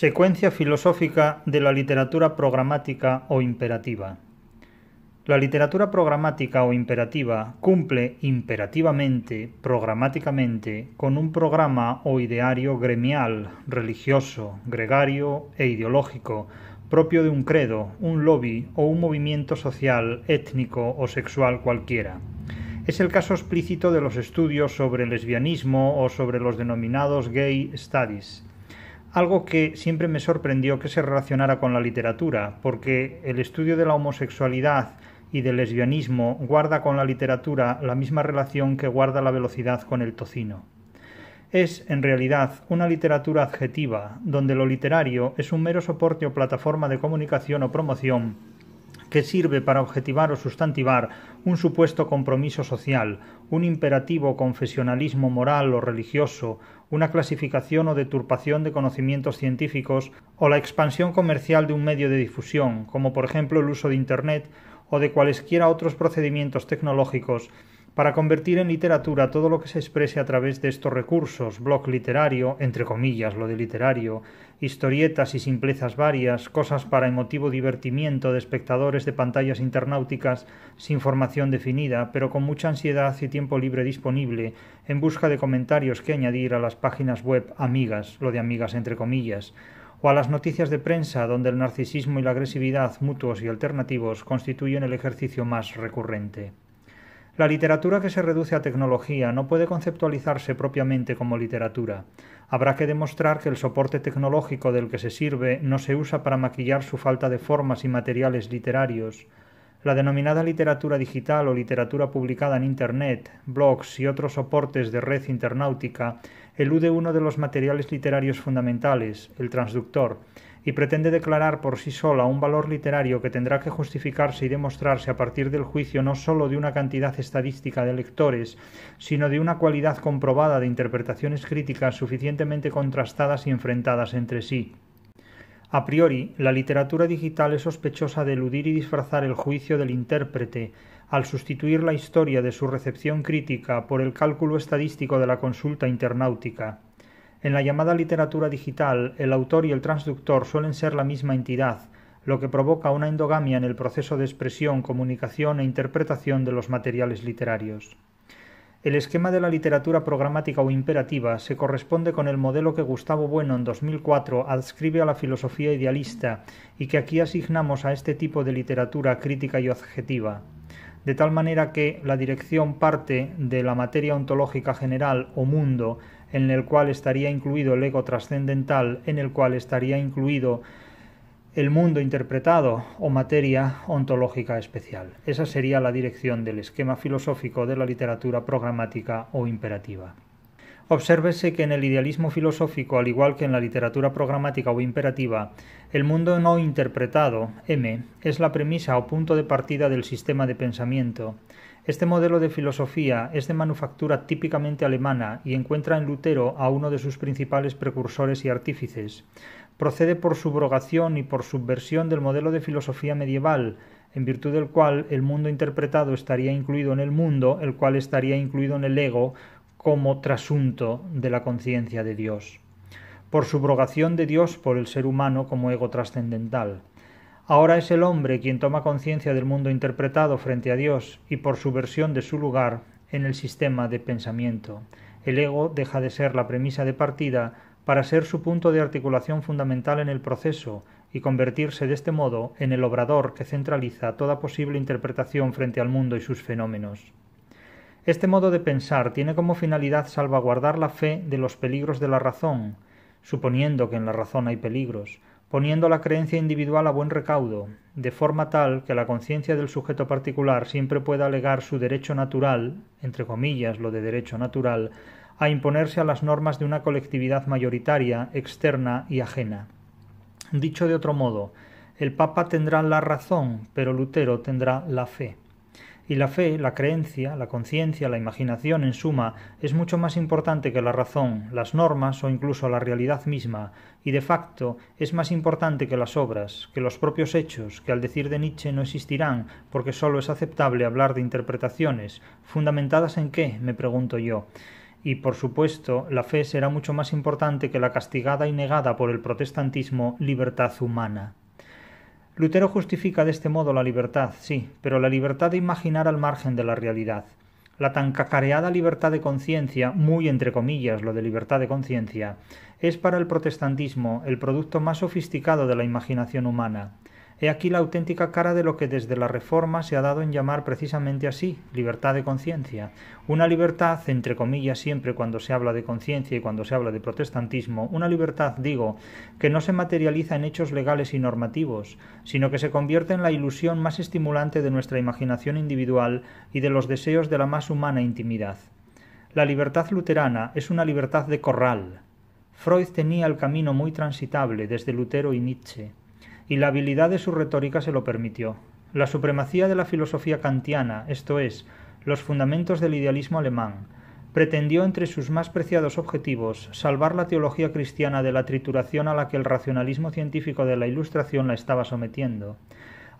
Secuencia filosófica de la literatura programática o imperativa. La literatura programática o imperativa cumple imperativamente, programáticamente, con un programa o ideario gremial, religioso, gregario e ideológico, propio de un credo, un lobby o un movimiento social, étnico o sexual cualquiera. Es el caso explícito de los estudios sobre el lesbianismo o sobre los denominados gay studies algo que siempre me sorprendió que se relacionara con la literatura, porque el estudio de la homosexualidad y del lesbianismo guarda con la literatura la misma relación que guarda la velocidad con el tocino. Es, en realidad, una literatura adjetiva, donde lo literario es un mero soporte o plataforma de comunicación o promoción que sirve para objetivar o sustantivar un supuesto compromiso social, un imperativo confesionalismo moral o religioso, una clasificación o deturpación de conocimientos científicos o la expansión comercial de un medio de difusión, como por ejemplo el uso de Internet o de cualesquiera otros procedimientos tecnológicos para convertir en literatura todo lo que se exprese a través de estos recursos, blog literario, entre comillas lo de literario, historietas y simplezas varias, cosas para emotivo divertimiento de espectadores de pantallas internauticas sin formación definida, pero con mucha ansiedad y tiempo libre disponible, en busca de comentarios que añadir a las páginas web amigas, lo de amigas entre comillas, o a las noticias de prensa, donde el narcisismo y la agresividad mutuos y alternativos constituyen el ejercicio más recurrente. La literatura que se reduce a tecnología no puede conceptualizarse propiamente como literatura. Habrá que demostrar que el soporte tecnológico del que se sirve no se usa para maquillar su falta de formas y materiales literarios. La denominada literatura digital o literatura publicada en Internet, blogs y otros soportes de red internautica elude uno de los materiales literarios fundamentales, el transductor, y pretende declarar por sí sola un valor literario que tendrá que justificarse y demostrarse a partir del juicio no sólo de una cantidad estadística de lectores, sino de una cualidad comprobada de interpretaciones críticas suficientemente contrastadas y enfrentadas entre sí. A priori, la literatura digital es sospechosa de eludir y disfrazar el juicio del intérprete, al sustituir la historia de su recepción crítica por el cálculo estadístico de la consulta internautica. En la llamada literatura digital, el autor y el transductor suelen ser la misma entidad, lo que provoca una endogamia en el proceso de expresión, comunicación e interpretación de los materiales literarios. El esquema de la literatura programática o imperativa se corresponde con el modelo que Gustavo Bueno en 2004 adscribe a la filosofía idealista y que aquí asignamos a este tipo de literatura crítica y objetiva de tal manera que la dirección parte de la materia ontológica general o mundo en el cual estaría incluido el ego trascendental, en el cual estaría incluido el mundo interpretado o materia ontológica especial. Esa sería la dirección del esquema filosófico de la literatura programática o imperativa. Obsérvese que en el idealismo filosófico, al igual que en la literatura programática o imperativa, el mundo no interpretado, M, es la premisa o punto de partida del sistema de pensamiento. Este modelo de filosofía es de manufactura típicamente alemana y encuentra en Lutero a uno de sus principales precursores y artífices. Procede por subrogación y por subversión del modelo de filosofía medieval, en virtud del cual el mundo interpretado estaría incluido en el mundo, el cual estaría incluido en el ego, como trasunto de la conciencia de Dios, por subrogación de Dios por el ser humano como ego trascendental. Ahora es el hombre quien toma conciencia del mundo interpretado frente a Dios y por su versión de su lugar en el sistema de pensamiento. El ego deja de ser la premisa de partida para ser su punto de articulación fundamental en el proceso y convertirse de este modo en el obrador que centraliza toda posible interpretación frente al mundo y sus fenómenos. Este modo de pensar tiene como finalidad salvaguardar la fe de los peligros de la razón, suponiendo que en la razón hay peligros, poniendo la creencia individual a buen recaudo, de forma tal que la conciencia del sujeto particular siempre pueda alegar su derecho natural, entre comillas lo de derecho natural, a imponerse a las normas de una colectividad mayoritaria, externa y ajena. Dicho de otro modo, el Papa tendrá la razón, pero Lutero tendrá la fe. Y la fe, la creencia, la conciencia, la imaginación, en suma, es mucho más importante que la razón, las normas o incluso la realidad misma, y de facto es más importante que las obras, que los propios hechos, que al decir de Nietzsche no existirán, porque sólo es aceptable hablar de interpretaciones, fundamentadas en qué, me pregunto yo y por supuesto la fe será mucho más importante que la castigada y negada por el protestantismo libertad humana. Lutero justifica de este modo la libertad, sí, pero la libertad de imaginar al margen de la realidad. La tan cacareada libertad de conciencia, muy entre comillas lo de libertad de conciencia, es para el protestantismo el producto más sofisticado de la imaginación humana. He aquí la auténtica cara de lo que desde la Reforma se ha dado en llamar precisamente así, libertad de conciencia. Una libertad, entre comillas, siempre cuando se habla de conciencia y cuando se habla de protestantismo, una libertad, digo, que no se materializa en hechos legales y normativos, sino que se convierte en la ilusión más estimulante de nuestra imaginación individual y de los deseos de la más humana intimidad. La libertad luterana es una libertad de corral. Freud tenía el camino muy transitable desde Lutero y Nietzsche y la habilidad de su retórica se lo permitió. La supremacía de la filosofía kantiana, esto es, los fundamentos del idealismo alemán, pretendió entre sus más preciados objetivos salvar la teología cristiana de la trituración a la que el racionalismo científico de la Ilustración la estaba sometiendo.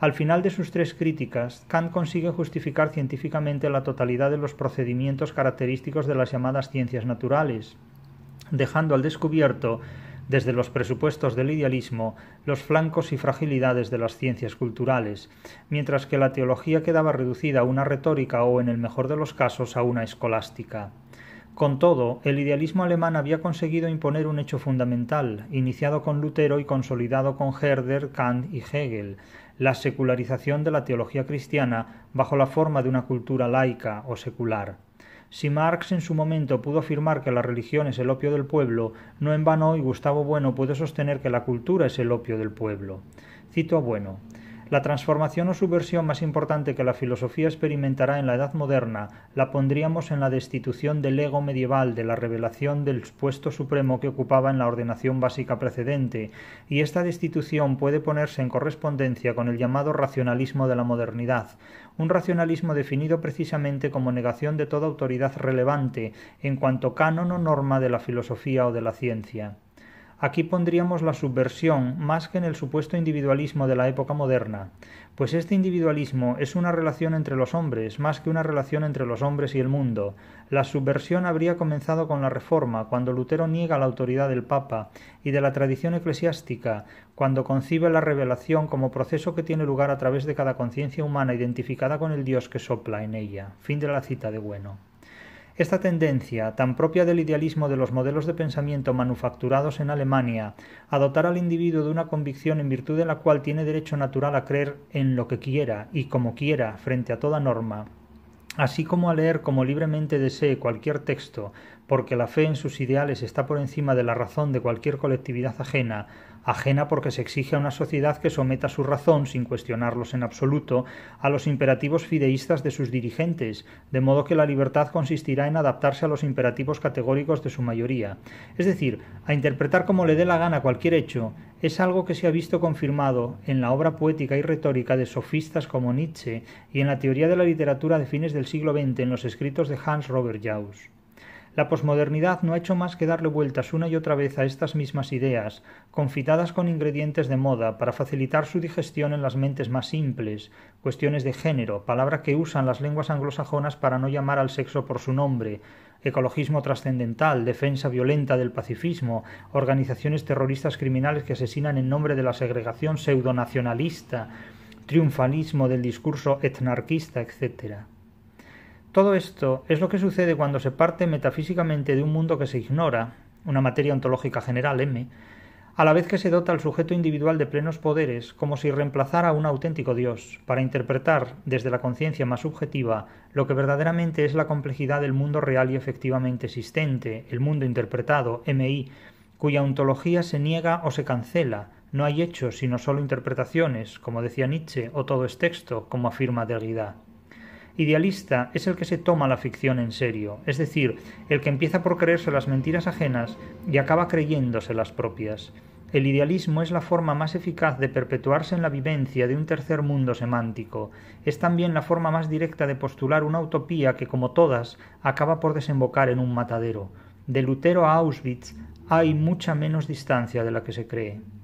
Al final de sus tres críticas, Kant consigue justificar científicamente la totalidad de los procedimientos característicos de las llamadas ciencias naturales, dejando al descubierto desde los presupuestos del idealismo, los flancos y fragilidades de las ciencias culturales, mientras que la teología quedaba reducida a una retórica o, en el mejor de los casos, a una escolástica. Con todo, el idealismo alemán había conseguido imponer un hecho fundamental, iniciado con Lutero y consolidado con Herder, Kant y Hegel, la secularización de la teología cristiana bajo la forma de una cultura laica o secular. Si Marx en su momento pudo afirmar que la religión es el opio del pueblo, no en vano hoy Gustavo Bueno puede sostener que la cultura es el opio del pueblo. Cito a Bueno. La transformación o subversión más importante que la filosofía experimentará en la Edad Moderna la pondríamos en la destitución del ego medieval, de la revelación del puesto supremo que ocupaba en la ordenación básica precedente, y esta destitución puede ponerse en correspondencia con el llamado racionalismo de la modernidad, un racionalismo definido precisamente como negación de toda autoridad relevante en cuanto canon o norma de la filosofía o de la ciencia. Aquí pondríamos la subversión más que en el supuesto individualismo de la época moderna, pues este individualismo es una relación entre los hombres más que una relación entre los hombres y el mundo. La subversión habría comenzado con la Reforma, cuando Lutero niega la autoridad del Papa y de la tradición eclesiástica, cuando concibe la revelación como proceso que tiene lugar a través de cada conciencia humana identificada con el Dios que sopla en ella. Fin de la cita de Bueno. Esta tendencia, tan propia del idealismo de los modelos de pensamiento manufacturados en Alemania, a dotar al individuo de una convicción en virtud de la cual tiene derecho natural a creer en lo que quiera y como quiera frente a toda norma, así como a leer como libremente desee cualquier texto, porque la fe en sus ideales está por encima de la razón de cualquier colectividad ajena, ajena porque se exige a una sociedad que someta su razón, sin cuestionarlos en absoluto, a los imperativos fideístas de sus dirigentes, de modo que la libertad consistirá en adaptarse a los imperativos categóricos de su mayoría, es decir, a interpretar como le dé la gana cualquier hecho, es algo que se ha visto confirmado en la obra poética y retórica de sofistas como Nietzsche y en la teoría de la literatura de fines del siglo XX en los escritos de Hans Robert Jauss. La posmodernidad no ha hecho más que darle vueltas una y otra vez a estas mismas ideas, confitadas con ingredientes de moda para facilitar su digestión en las mentes más simples, cuestiones de género, palabra que usan las lenguas anglosajonas para no llamar al sexo por su nombre, ecologismo trascendental, defensa violenta del pacifismo, organizaciones terroristas criminales que asesinan en nombre de la segregación pseudonacionalista, triunfalismo del discurso etnarquista, etc. Todo esto es lo que sucede cuando se parte metafísicamente de un mundo que se ignora, una materia ontológica general M, a la vez que se dota al sujeto individual de plenos poderes, como si reemplazara a un auténtico Dios, para interpretar desde la conciencia más subjetiva lo que verdaderamente es la complejidad del mundo real y efectivamente existente, el mundo interpretado, MI, cuya ontología se niega o se cancela. No hay hechos, sino solo interpretaciones, como decía Nietzsche, o todo es texto, como afirma Derrida idealista es el que se toma la ficción en serio, es decir, el que empieza por creerse las mentiras ajenas y acaba creyéndose las propias. El idealismo es la forma más eficaz de perpetuarse en la vivencia de un tercer mundo semántico. Es también la forma más directa de postular una utopía que, como todas, acaba por desembocar en un matadero. De Lutero a Auschwitz hay mucha menos distancia de la que se cree.